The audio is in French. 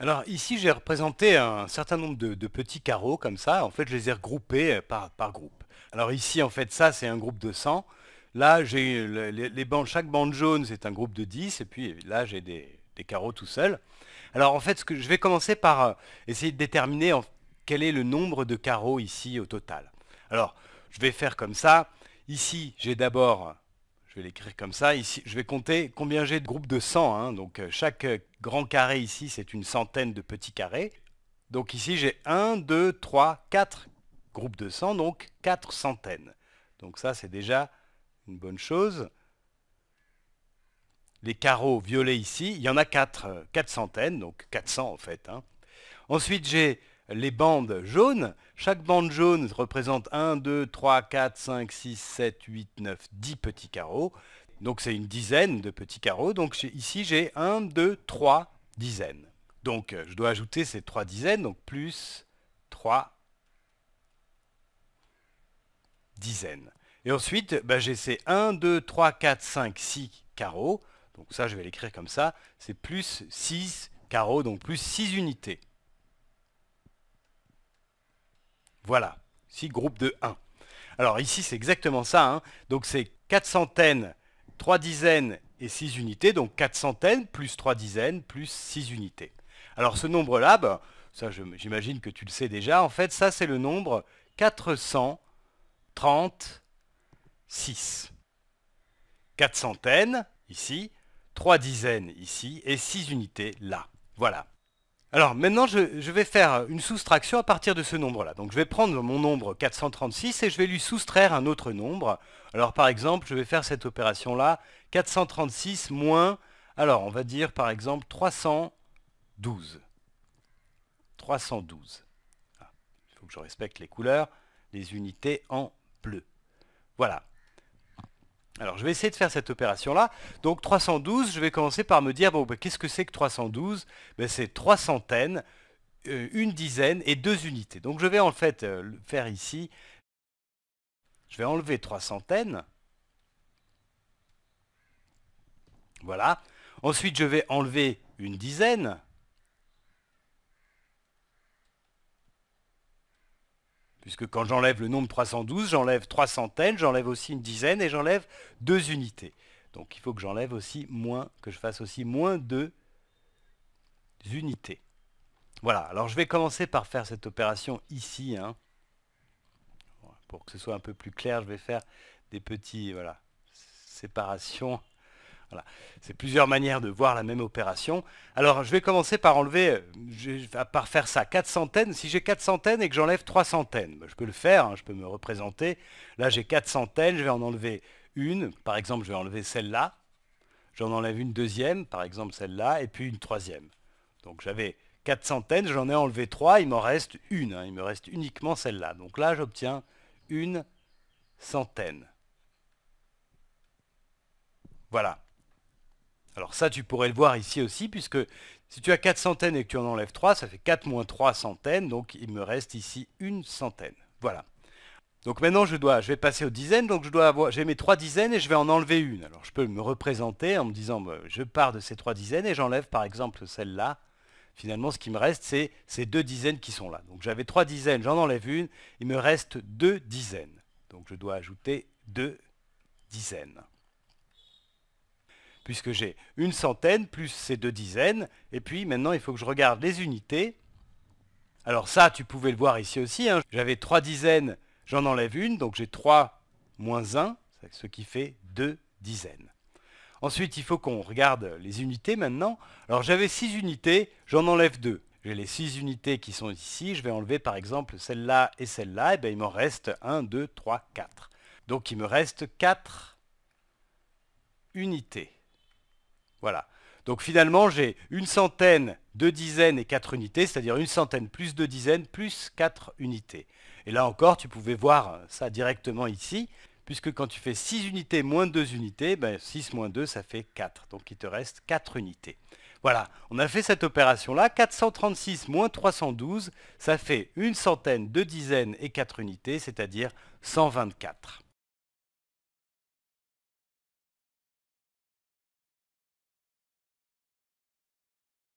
Alors ici, j'ai représenté un certain nombre de, petits carreaux comme ça. En fait, je les ai regroupés euh, par, groupe. Alors ici, en fait, ça, c'est un groupe de 100. Là, j'ai les, bandes, chaque bande jaune, c'est un groupe de 10. Et puis là, j'ai des, carreaux tout seul. Alors en fait, ce que, je vais commencer par euh, essayer de déterminer quel est le nombre de carreaux ici au total. Alors, je vais faire comme ça. Ici, j'ai d'abord je vais l'écrire comme ça. Ici, je vais compter combien j'ai de groupes de 100. Hein. Donc euh, chaque euh, grand carré ici, c'est une centaine de petits carrés. Donc ici, j'ai 1, 2, 3, 4 groupes de 100, donc 4 centaines. Donc ça, c'est déjà une bonne chose. Les carreaux violets ici, il y en a 4, 4 euh, centaines, donc 400 en fait. Hein. Ensuite, j'ai les bandes jaunes. Chaque bande jaune représente 1, 2, 3, 4, 5, 6, 7, 8, 9, 10 petits carreaux. Donc c'est une dizaine de petits carreaux. Donc ici j'ai 1, 2, 3 dizaines. Donc euh, je dois ajouter ces 3 dizaines, donc plus 3 dizaines. Et ensuite, bah, j'ai ces 1, 2, 3, 4, 5, 6 carreaux. Donc ça, je vais l'écrire comme ça. C'est plus 6 carreaux, donc plus 6 unités. Voilà, ici, groupe de 1. Alors ici, c'est exactement ça. Hein. Donc c'est 4 centaines, 3 dizaines et 6 unités. Donc 4 centaines plus 3 dizaines plus 6 unités. Alors ce nombre-là, ben, ça j'imagine que tu le sais déjà. En fait, ça c'est le nombre 436. 4 centaines ici, 3 dizaines ici et 6 unités là. Voilà. Alors maintenant, je, vais faire une soustraction à partir de ce nombre-là. Donc je vais prendre mon nombre 436 et je vais lui soustraire un autre nombre. Alors par exemple, je vais faire cette opération-là, 436 moins, alors on va dire par exemple 312. 312. Ah, il faut que je respecte les couleurs, les unités en bleu. Voilà. Alors je vais essayer de faire cette opération là. Donc 312, je vais commencer par me dire, bon, bah, qu'est-ce que c'est que 312 ben, C'est 3 centaines, euh, une dizaine et deux unités. Donc je vais en fait euh, faire ici, je vais enlever trois centaines. Voilà. Ensuite je vais enlever une dizaine. puisque quand j'enlève le nombre 312, j'enlève trois centaines, j'enlève aussi une dizaine et j'enlève deux unités. Donc il faut que j'enlève aussi moins, que je fasse aussi moins deux unités. Voilà, alors je vais commencer par faire cette opération ici. Hein. Pour que ce soit un peu plus clair, je vais faire des petits, voilà, séparations. Voilà. C'est plusieurs manières de voir la même opération. Alors, je vais commencer par enlever, euh, par faire ça, 4 centaines. Si j'ai 4 centaines et que j'enlève 3 centaines, bah, je peux le faire, hein. je peux me représenter. Là, j'ai 4 centaines, je vais en enlever une. Par exemple, je vais enlever celle-là. J'en enlève une deuxième, par exemple celle-là, et puis une troisième. Donc j'avais 4 centaines, j'en ai enlevé 3, il m'en reste une. Hein. il me reste uniquement celle-là. Donc là, j'obtiens une centaine. Voilà. Alors ça, tu pourrais le voir ici aussi, puisque si tu as 4 centaines et que tu en enlèves 3, ça fait 4 moins 3 centaines, donc il me reste ici une centaine. Voilà. Donc maintenant, je, dois, je vais passer aux dizaines, donc je dois avoir, j'ai mes 3 dizaines et je vais en enlever une. Alors je peux me représenter en me disant, bah, je pars de ces 3 dizaines et j'enlève par exemple celle-là. Finalement, ce qui me reste, c'est ces deux dizaines qui sont là. Donc j'avais 3 dizaines, j'en enlève une, il me reste 2 dizaines. Donc je dois ajouter 2 dizaines puisque j'ai une centaine plus ces deux dizaines, et puis maintenant il faut que je regarde les unités. Alors ça, tu pouvais le voir ici aussi, hein. j'avais trois dizaines, j'en enlève une, donc j'ai 3 moins 1, ce qui fait deux dizaines. Ensuite, il faut qu'on regarde les unités maintenant. Alors j'avais six unités, j'en enlève deux. J'ai les six unités qui sont ici, je vais enlever par exemple celle-là et celle-là, et bien il m'en reste 1, 2, 3, 4. Donc il me reste 4 unités. Voilà. Donc finalement, j'ai une centaine, deux dizaines et quatre unités, c'est-à-dire une centaine plus deux dizaines plus quatre unités. Et là encore, tu pouvais voir ça directement ici, puisque quand tu fais 6 unités moins 2 unités, ben 6 moins 2, ça fait 4. Donc il te reste 4 unités. Voilà, on a fait cette opération-là. 436 moins 312, ça fait une centaine, deux dizaines et quatre unités, c'est-à-dire 124.